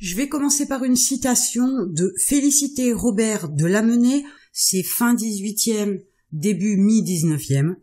Je vais commencer par une citation de Félicité Robert de Lamennais, c'est fin 18e, début mi-19e.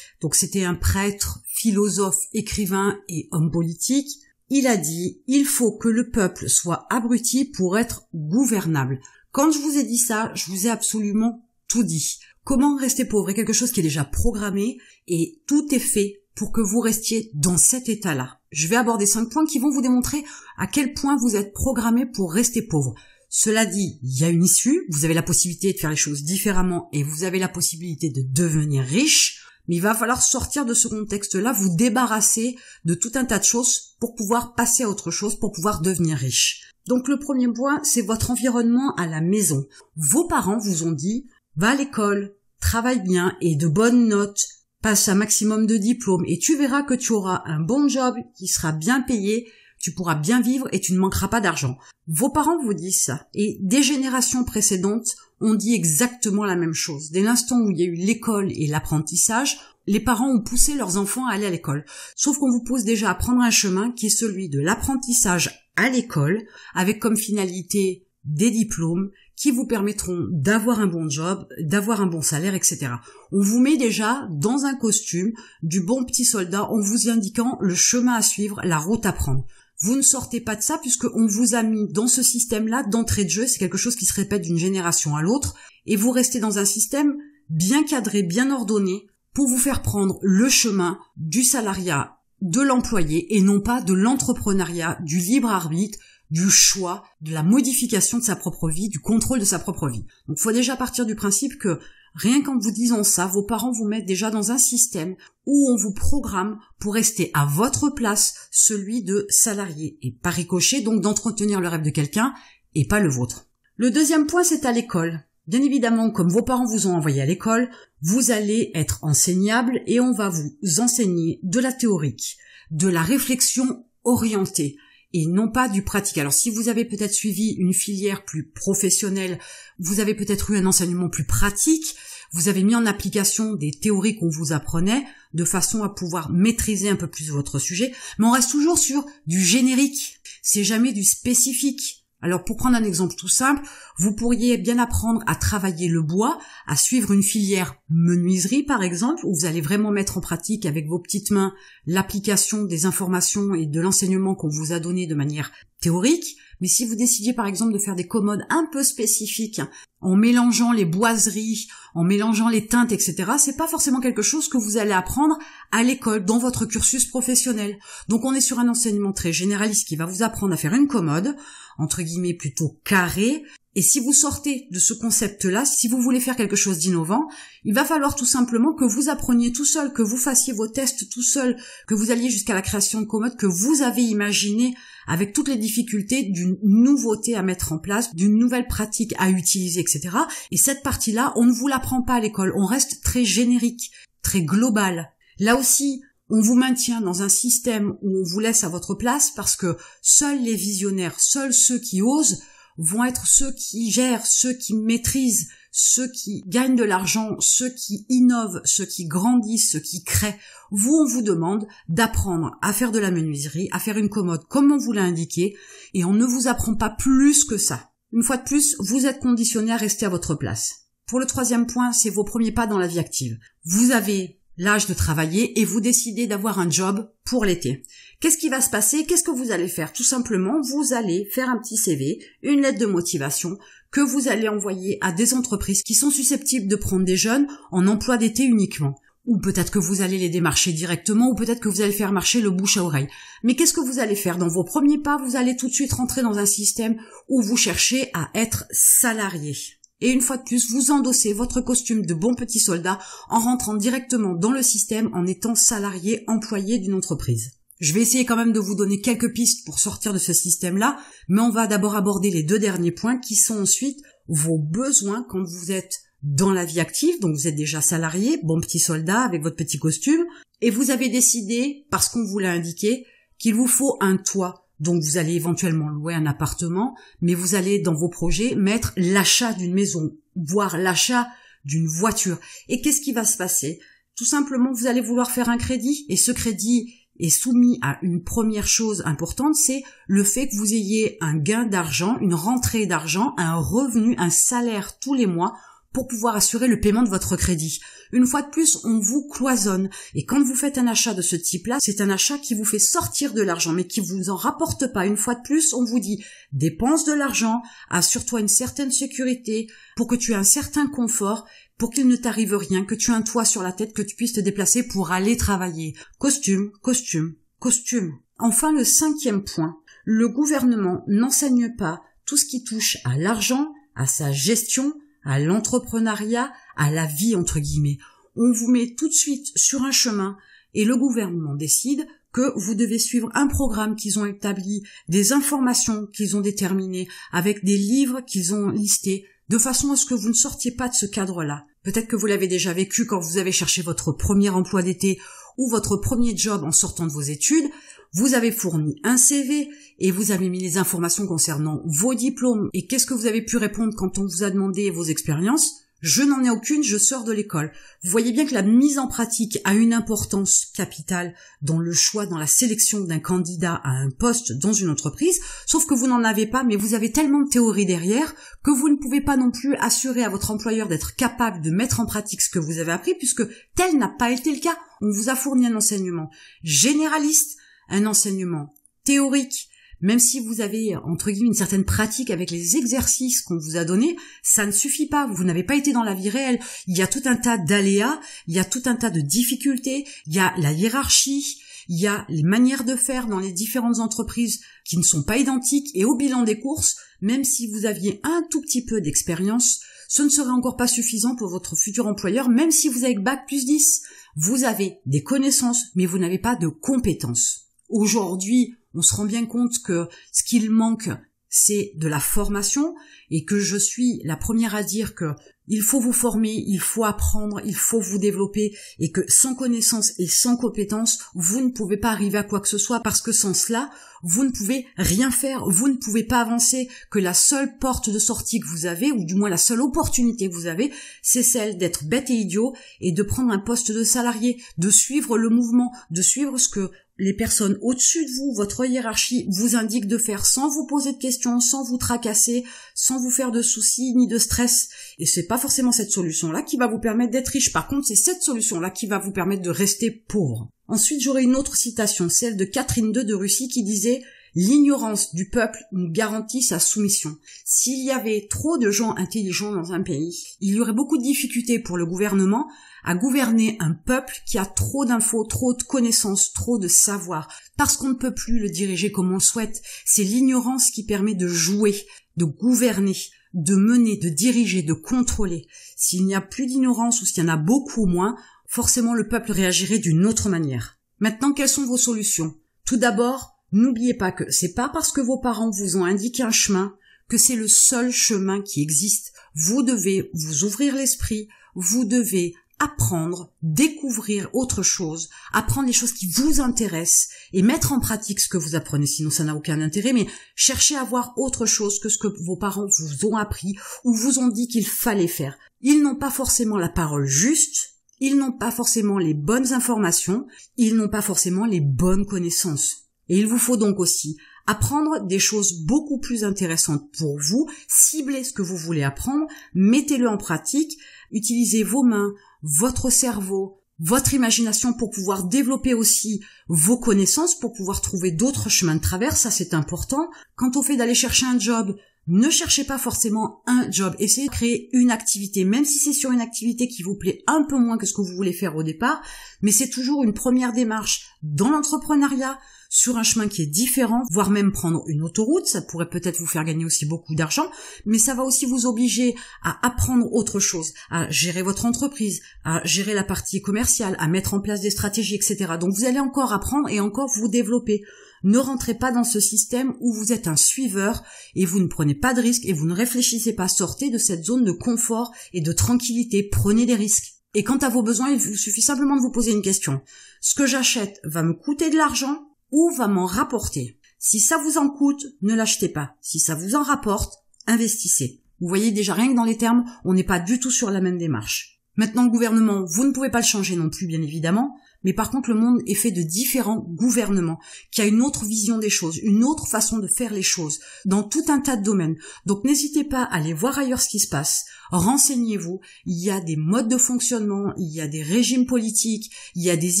Donc c'était un prêtre, philosophe, écrivain et homme politique. Il a dit Il faut que le peuple soit abruti pour être gouvernable. Quand je vous ai dit ça, je vous ai absolument tout dit. Comment rester pauvre est quelque chose qui est déjà programmé et tout est fait pour que vous restiez dans cet état-là je vais aborder cinq points qui vont vous démontrer à quel point vous êtes programmé pour rester pauvre. Cela dit, il y a une issue, vous avez la possibilité de faire les choses différemment et vous avez la possibilité de devenir riche, mais il va falloir sortir de ce contexte-là, vous débarrasser de tout un tas de choses pour pouvoir passer à autre chose, pour pouvoir devenir riche. Donc le premier point, c'est votre environnement à la maison. Vos parents vous ont dit, va à l'école, travaille bien et de bonnes notes, passe un maximum de diplômes et tu verras que tu auras un bon job qui sera bien payé, tu pourras bien vivre et tu ne manqueras pas d'argent. Vos parents vous disent ça et des générations précédentes ont dit exactement la même chose. Dès l'instant où il y a eu l'école et l'apprentissage, les parents ont poussé leurs enfants à aller à l'école. Sauf qu'on vous pousse déjà à prendre un chemin qui est celui de l'apprentissage à l'école, avec comme finalité des diplômes qui vous permettront d'avoir un bon job, d'avoir un bon salaire, etc. On vous met déjà dans un costume du bon petit soldat en vous indiquant le chemin à suivre, la route à prendre. Vous ne sortez pas de ça puisqu'on vous a mis dans ce système-là d'entrée de jeu, c'est quelque chose qui se répète d'une génération à l'autre, et vous restez dans un système bien cadré, bien ordonné, pour vous faire prendre le chemin du salariat, de l'employé, et non pas de l'entrepreneuriat, du libre arbitre, du choix, de la modification de sa propre vie, du contrôle de sa propre vie. Donc il faut déjà partir du principe que rien qu'en vous disant ça, vos parents vous mettent déjà dans un système où on vous programme pour rester à votre place, celui de salarié, et pas ricoché, donc d'entretenir le rêve de quelqu'un et pas le vôtre. Le deuxième point, c'est à l'école. Bien évidemment, comme vos parents vous ont envoyé à l'école, vous allez être enseignable et on va vous enseigner de la théorique, de la réflexion orientée, et non pas du pratique. Alors si vous avez peut-être suivi une filière plus professionnelle, vous avez peut-être eu un enseignement plus pratique, vous avez mis en application des théories qu'on vous apprenait de façon à pouvoir maîtriser un peu plus votre sujet, mais on reste toujours sur du générique, c'est jamais du spécifique. Alors pour prendre un exemple tout simple, vous pourriez bien apprendre à travailler le bois, à suivre une filière menuiserie par exemple, où vous allez vraiment mettre en pratique avec vos petites mains l'application des informations et de l'enseignement qu'on vous a donné de manière théorique, mais si vous décidiez par exemple de faire des commodes un peu spécifiques, en mélangeant les boiseries, en mélangeant les teintes, etc., c'est pas forcément quelque chose que vous allez apprendre à l'école, dans votre cursus professionnel. Donc on est sur un enseignement très généraliste qui va vous apprendre à faire une commode, entre guillemets plutôt carré, et si vous sortez de ce concept-là, si vous voulez faire quelque chose d'innovant, il va falloir tout simplement que vous appreniez tout seul, que vous fassiez vos tests tout seul, que vous alliez jusqu'à la création de commodes que vous avez imaginé avec toutes les difficultés d'une nouveauté à mettre en place, d'une nouvelle pratique à utiliser, etc. Et cette partie-là, on ne vous l'apprend pas à l'école, on reste très générique, très global. Là aussi, on vous maintient dans un système où on vous laisse à votre place parce que seuls les visionnaires, seuls ceux qui osent vont être ceux qui gèrent, ceux qui maîtrisent, ceux qui gagnent de l'argent, ceux qui innovent, ceux qui grandissent, ceux qui créent. Vous, on vous demande d'apprendre à faire de la menuiserie, à faire une commode comme on vous l'a indiqué, et on ne vous apprend pas plus que ça. Une fois de plus, vous êtes conditionné à rester à votre place. Pour le troisième point, c'est vos premiers pas dans la vie active. Vous avez l'âge de travailler et vous décidez d'avoir un job pour l'été. Qu'est-ce qui va se passer Qu'est-ce que vous allez faire Tout simplement, vous allez faire un petit CV, une lettre de motivation que vous allez envoyer à des entreprises qui sont susceptibles de prendre des jeunes en emploi d'été uniquement. Ou peut-être que vous allez les démarcher directement, ou peut-être que vous allez faire marcher le bouche à oreille. Mais qu'est-ce que vous allez faire Dans vos premiers pas, vous allez tout de suite rentrer dans un système où vous cherchez à être salarié. Et une fois de plus, vous endossez votre costume de bon petit soldat en rentrant directement dans le système en étant salarié, employé d'une entreprise. Je vais essayer quand même de vous donner quelques pistes pour sortir de ce système-là, mais on va d'abord aborder les deux derniers points qui sont ensuite vos besoins quand vous êtes dans la vie active, donc vous êtes déjà salarié, bon petit soldat avec votre petit costume, et vous avez décidé, parce qu'on vous l'a indiqué, qu'il vous faut un toit, donc vous allez éventuellement louer un appartement, mais vous allez dans vos projets mettre l'achat d'une maison, voire l'achat d'une voiture. Et qu'est-ce qui va se passer Tout simplement, vous allez vouloir faire un crédit, et ce crédit est soumis à une première chose importante, c'est le fait que vous ayez un gain d'argent, une rentrée d'argent, un revenu, un salaire tous les mois pour pouvoir assurer le paiement de votre crédit. Une fois de plus, on vous cloisonne. Et quand vous faites un achat de ce type-là, c'est un achat qui vous fait sortir de l'argent, mais qui vous en rapporte pas. Une fois de plus, on vous dit dépense de l'argent, assure-toi une certaine sécurité pour que tu aies un certain confort, pour qu'il ne t'arrive rien, que tu aies un toit sur la tête, que tu puisses te déplacer pour aller travailler. Costume, costume, costume. Enfin, le cinquième point. Le gouvernement n'enseigne pas tout ce qui touche à l'argent, à sa gestion, à l'entrepreneuriat, à la vie entre guillemets. On vous met tout de suite sur un chemin et le gouvernement décide que vous devez suivre un programme qu'ils ont établi, des informations qu'ils ont déterminées, avec des livres qu'ils ont listés, de façon à ce que vous ne sortiez pas de ce cadre-là. Peut-être que vous l'avez déjà vécu quand vous avez cherché votre premier emploi d'été ou votre premier job en sortant de vos études, vous avez fourni un CV et vous avez mis les informations concernant vos diplômes et qu'est-ce que vous avez pu répondre quand on vous a demandé vos expériences, je n'en ai aucune, je sors de l'école. Vous voyez bien que la mise en pratique a une importance capitale dans le choix, dans la sélection d'un candidat à un poste dans une entreprise, sauf que vous n'en avez pas, mais vous avez tellement de théorie derrière que vous ne pouvez pas non plus assurer à votre employeur d'être capable de mettre en pratique ce que vous avez appris, puisque tel n'a pas été le cas. On vous a fourni un enseignement généraliste, un enseignement théorique, même si vous avez entre guillemets une certaine pratique avec les exercices qu'on vous a donnés, ça ne suffit pas. Vous n'avez pas été dans la vie réelle. Il y a tout un tas d'aléas, il y a tout un tas de difficultés, il y a la hiérarchie, il y a les manières de faire dans les différentes entreprises qui ne sont pas identiques et au bilan des courses, même si vous aviez un tout petit peu d'expérience, ce ne serait encore pas suffisant pour votre futur employeur, même si vous avez Bac plus 10. Vous avez des connaissances, mais vous n'avez pas de compétences. Aujourd'hui, on se rend bien compte que ce qu'il manque, c'est de la formation et que je suis la première à dire que il faut vous former, il faut apprendre, il faut vous développer et que sans connaissance et sans compétence, vous ne pouvez pas arriver à quoi que ce soit parce que sans cela, vous ne pouvez rien faire, vous ne pouvez pas avancer, que la seule porte de sortie que vous avez, ou du moins la seule opportunité que vous avez, c'est celle d'être bête et idiot et de prendre un poste de salarié, de suivre le mouvement, de suivre ce que les personnes au-dessus de vous, votre hiérarchie, vous indiquent de faire sans vous poser de questions, sans vous tracasser, sans vous faire de soucis ni de stress. Et c'est pas forcément cette solution-là qui va vous permettre d'être riche. Par contre, c'est cette solution-là qui va vous permettre de rester pauvre. Ensuite, j'aurai une autre citation, celle de Catherine II de Russie qui disait L'ignorance du peuple nous garantit sa soumission. S'il y avait trop de gens intelligents dans un pays, il y aurait beaucoup de difficultés pour le gouvernement à gouverner un peuple qui a trop d'infos, trop de connaissances, trop de savoir, parce qu'on ne peut plus le diriger comme on le souhaite. C'est l'ignorance qui permet de jouer, de gouverner de mener, de diriger, de contrôler, s'il n'y a plus d'ignorance ou s'il y en a beaucoup moins, forcément le peuple réagirait d'une autre manière. Maintenant, quelles sont vos solutions Tout d'abord, n'oubliez pas que c'est pas parce que vos parents vous ont indiqué un chemin que c'est le seul chemin qui existe. Vous devez vous ouvrir l'esprit, vous devez apprendre, découvrir autre chose, apprendre les choses qui vous intéressent et mettre en pratique ce que vous apprenez. Sinon, ça n'a aucun intérêt, mais cherchez à voir autre chose que ce que vos parents vous ont appris ou vous ont dit qu'il fallait faire. Ils n'ont pas forcément la parole juste, ils n'ont pas forcément les bonnes informations, ils n'ont pas forcément les bonnes connaissances. Et il vous faut donc aussi apprendre des choses beaucoup plus intéressantes pour vous, cibler ce que vous voulez apprendre, mettez-le en pratique, utilisez vos mains, votre cerveau, votre imagination pour pouvoir développer aussi vos connaissances, pour pouvoir trouver d'autres chemins de travers, ça c'est important. Quant au fait d'aller chercher un job, ne cherchez pas forcément un job, essayez de créer une activité, même si c'est sur une activité qui vous plaît un peu moins que ce que vous voulez faire au départ, mais c'est toujours une première démarche dans l'entrepreneuriat, sur un chemin qui est différent, voire même prendre une autoroute, ça pourrait peut-être vous faire gagner aussi beaucoup d'argent, mais ça va aussi vous obliger à apprendre autre chose, à gérer votre entreprise, à gérer la partie commerciale, à mettre en place des stratégies, etc. Donc vous allez encore apprendre et encore vous développer. Ne rentrez pas dans ce système où vous êtes un suiveur et vous ne prenez pas de risques et vous ne réfléchissez pas. Sortez de cette zone de confort et de tranquillité. Prenez des risques. Et quant à vos besoins, il vous suffit simplement de vous poser une question. Ce que j'achète va me coûter de l'argent ou va m'en rapporter Si ça vous en coûte, ne l'achetez pas. Si ça vous en rapporte, investissez. Vous voyez déjà rien que dans les termes, on n'est pas du tout sur la même démarche. Maintenant, le gouvernement, vous ne pouvez pas le changer non plus, bien évidemment, mais par contre, le monde est fait de différents gouvernements, qui a une autre vision des choses, une autre façon de faire les choses, dans tout un tas de domaines. Donc n'hésitez pas à aller voir ailleurs ce qui se passe, renseignez-vous, il y a des modes de fonctionnement, il y a des régimes politiques, il y a des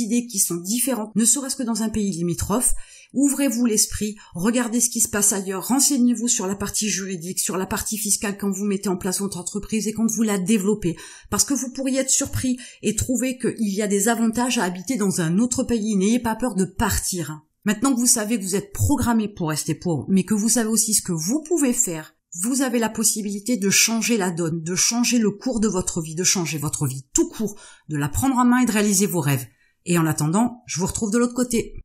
idées qui sont différentes, ne serait-ce que dans un pays limitrophe, Ouvrez-vous l'esprit, regardez ce qui se passe ailleurs, renseignez-vous sur la partie juridique, sur la partie fiscale quand vous mettez en place votre entreprise et quand vous la développez. Parce que vous pourriez être surpris et trouver qu'il y a des avantages à habiter dans un autre pays. N'ayez pas peur de partir. Maintenant que vous savez que vous êtes programmé pour rester pauvre, mais que vous savez aussi ce que vous pouvez faire, vous avez la possibilité de changer la donne, de changer le cours de votre vie, de changer votre vie tout court, de la prendre en main et de réaliser vos rêves. Et en attendant, je vous retrouve de l'autre côté.